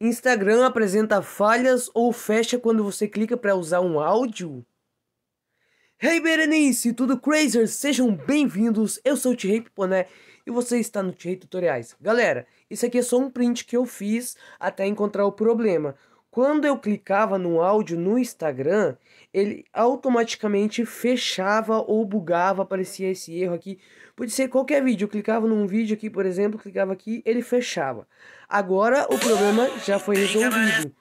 Instagram apresenta falhas ou fecha quando você clica para usar um áudio? Hey Berenice, tudo crazers? Sejam bem-vindos, eu sou o Tirei Piponé e você está no Tirei Tutoriais. Galera, isso aqui é só um print que eu fiz até encontrar o problema. Quando eu clicava no áudio no Instagram, ele automaticamente fechava ou bugava, aparecia esse erro aqui. Pode ser qualquer vídeo, eu clicava num vídeo aqui, por exemplo, clicava aqui, ele fechava. Agora o problema já foi resolvido.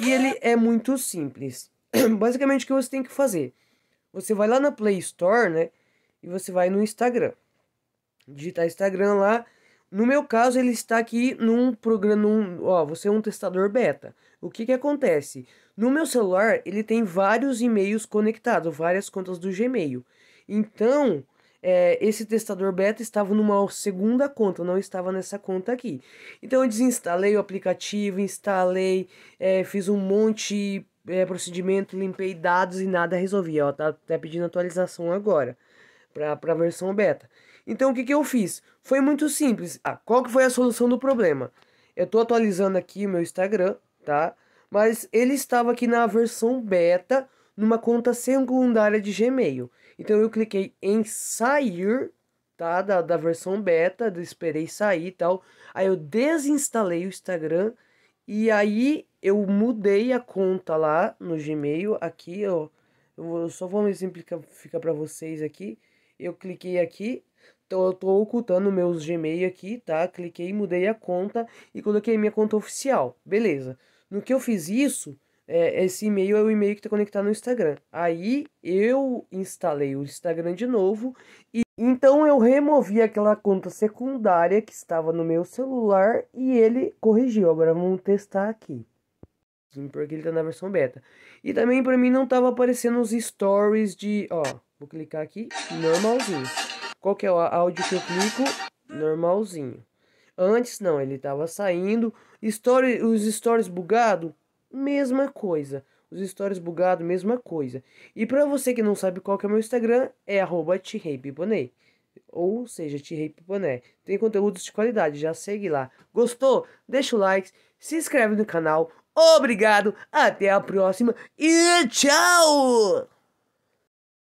E ele é muito simples. Basicamente o que você tem que fazer? Você vai lá na Play Store, né? E você vai no Instagram. Digitar Instagram lá, no meu caso, ele está aqui num programa. Num, ó, você é um testador beta. O que, que acontece? No meu celular, ele tem vários e-mails conectados, várias contas do Gmail. Então, é, esse testador beta estava numa segunda conta, não estava nessa conta aqui. Então, eu desinstalei o aplicativo, instalei, é, fiz um monte de é, procedimento, limpei dados e nada resolvia. Ó, tá até pedindo atualização agora para a versão beta. Então o que, que eu fiz? Foi muito simples. Ah, qual que foi a solução do problema? Eu estou atualizando aqui o meu Instagram, tá? Mas ele estava aqui na versão beta, numa conta secundária de Gmail. Então eu cliquei em sair, tá? Da, da versão beta, esperei sair e tal. Aí eu desinstalei o Instagram e aí eu mudei a conta lá no Gmail, aqui, ó. Eu só vou exemplificar para vocês aqui eu cliquei aqui, então eu tô ocultando meus Gmail aqui, tá? Cliquei, mudei a conta e coloquei minha conta oficial, beleza. No que eu fiz isso, é, esse e-mail é o e-mail que está conectado no Instagram. Aí eu instalei o Instagram de novo e então eu removi aquela conta secundária que estava no meu celular e ele corrigiu. Agora vamos testar aqui. Porque ele está na versão beta. E também para mim não estava aparecendo os stories de, ó, Vou clicar aqui, normalzinho. Qual que é o áudio que eu clico? Normalzinho. Antes não, ele estava saindo. Story, os stories bugado, mesma coisa. Os stories bugado, mesma coisa. E para você que não sabe qual que é o meu Instagram, é arroba ou seja, Tirei Tem conteúdos de qualidade, já segue lá. Gostou? Deixa o like, se inscreve no canal. Obrigado, até a próxima e tchau!